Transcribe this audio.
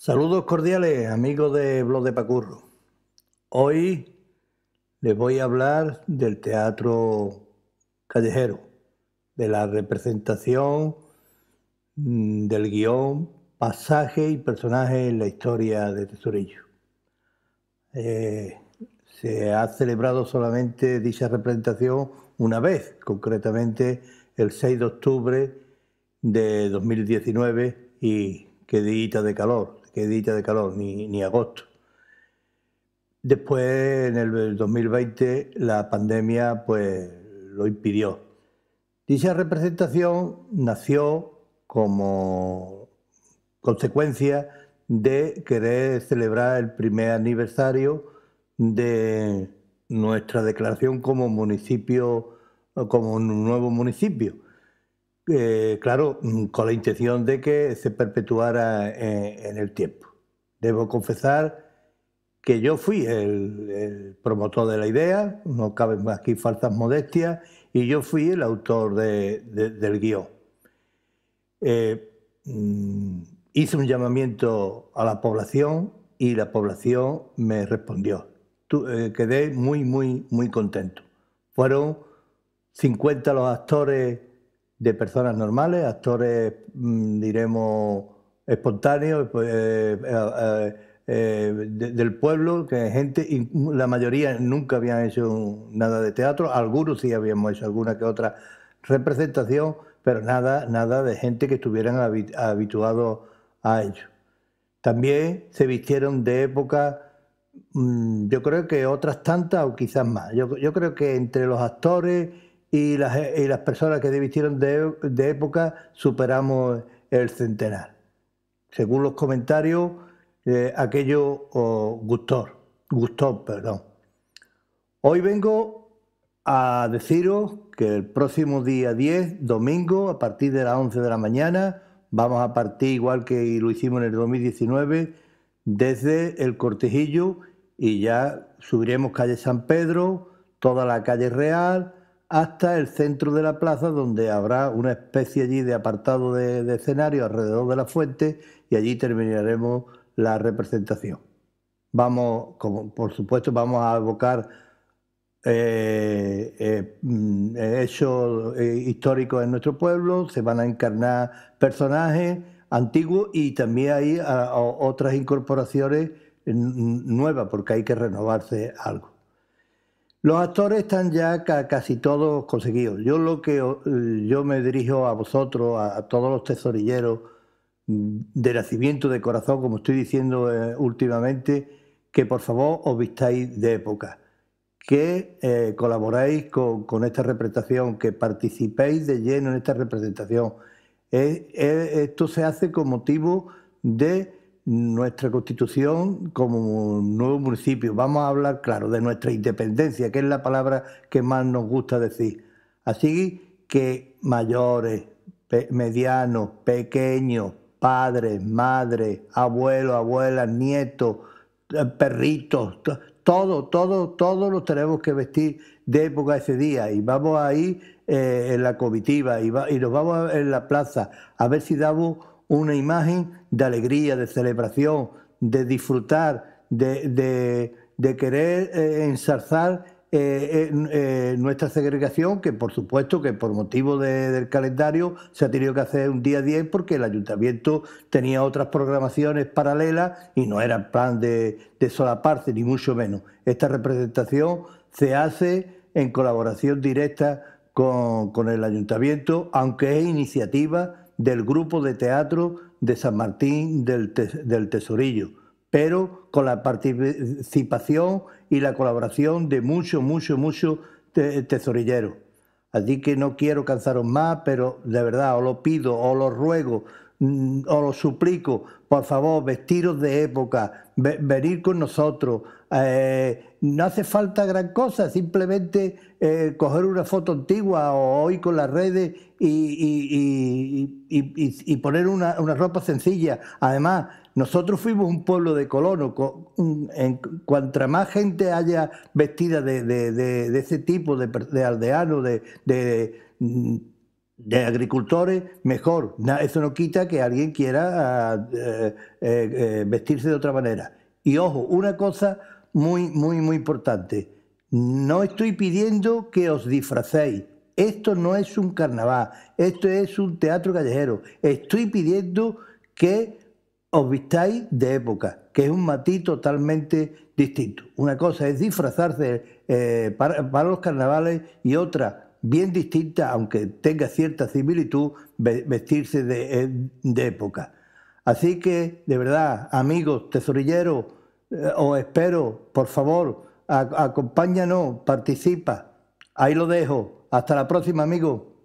Saludos cordiales, amigos de Blog de Pacurro. Hoy les voy a hablar del teatro callejero, de la representación mm, del guión, pasaje y personaje en la historia de Tesorillo. Eh, se ha celebrado solamente dicha representación una vez, concretamente el 6 de octubre de 2019 y qué dita de calor, que de calor, ni, agosto. Después, en el 2020, la pandemia pues, lo impidió. Dicha representación nació como consecuencia de querer celebrar el primer aniversario de nuestra declaración como municipio, como un nuevo municipio. Eh, claro, mm, con la intención de que se perpetuara eh, en, el tiempo. Debo confesar que yo fui el, promotor de la idea, no caben aquí falsas modestias, y yo fui el autor del guión. Eh, mm, hice un llamamiento a la población y la población me respondió. quedé muy, muy, muy contento. Fueron 50 los actores de personas normales, actores, mm, diremos, espontáneos, pues, eh, eh, eh, del pueblo, que gente, la mayoría nunca habían hecho nada de teatro, algunos sí habíamos hecho alguna que otra representación, pero nada, nada de gente que estuvieran habituados a ello. También se vistieron de época, mm, yo creo que otras tantas o quizás más. Yo, yo creo que entre los actores y las, y las personas que divistieron de, de época superamos el centenar. Según los comentarios, eh, aquello gustó, perdón. Hoy vengo a deciros que el próximo día 10, domingo, a partir de las 11 de la mañana, vamos a partir igual que lo hicimos en el 2019 desde el Cortejillo y ya subiremos calle San Pedro, toda la calle Real, hasta el centro de la plaza, donde habrá una especie allí de apartado de, escenario alrededor de la fuente y allí terminaremos la representación. Vamos, como, por supuesto, vamos a evocar eh, eh, mm, eh, hechos históricos en nuestro pueblo, se van a encarnar personajes antiguos y también hay ah, otras incorporaciones nuevas, porque hay que renovarse algo. Los actores están ya casi todos conseguidos. Yo lo que yo me dirijo a vosotros, a, todos los tesorilleros mm, de nacimiento de corazón, como estoy diciendo eh, últimamente, que por favor os vistáis de época, que eh, colaboráis con, esta representación, que participéis de lleno en esta representación. esto se hace con motivo de nuestra constitución como nuevo municipio. Vamos a hablar, claro, de nuestra independencia, que es la palabra que más nos gusta decir. Así que mayores, medianos, pequeños, padres, madres, abuelos, abuelas, nietos, eh, perritos, todo, todo, todos los tenemos que vestir de época ese día y vamos ahí eh, en la comitiva y, y nos vamos en la plaza a ver si damos una imagen de alegría, de celebración, de disfrutar, de, querer eh, ensarzar eh, eh, nuestra segregación, que por supuesto que por motivo del calendario se ha tenido que hacer un día 10 porque el ayuntamiento tenía otras programaciones paralelas y no era plan de, sola parte, ni mucho menos. Esta representación se hace en colaboración directa con, con el ayuntamiento, aunque es iniciativa del grupo de teatro de San Martín del, Tesorillo, pero con la participación y la colaboración de muchos, muchos, muchos tesorilleros. Así que no quiero cansaros más, pero de verdad os lo pido, os lo ruego, Mm, os lo suplico, por favor, vestiros de época, venir con nosotros. Eh, no hace falta gran cosa, simplemente eh, coger una foto antigua o hoy con las redes y, poner una, ropa sencilla. Además, nosotros fuimos un pueblo de colonos. cuanta más gente haya vestida de, de ese tipo, de, aldeano, de mm, de agricultores, mejor. Eso no quita que alguien quiera eh, eh, eh, vestirse de otra manera. Y ojo, una cosa muy, muy, muy importante. No estoy pidiendo que os disfracéis. Esto no es un carnaval, esto es un teatro callejero. Estoy pidiendo que os vistáis de época, que es un matiz totalmente distinto. Una cosa es disfrazarse para los carnavales y otra bien distinta, aunque tenga cierta similitud, vestirse eh, de, época. Así que, de verdad, amigos, tesorilleros, eh, os espero, por favor, acompáñanos, participa. Ahí lo dejo. Hasta la próxima, amigos.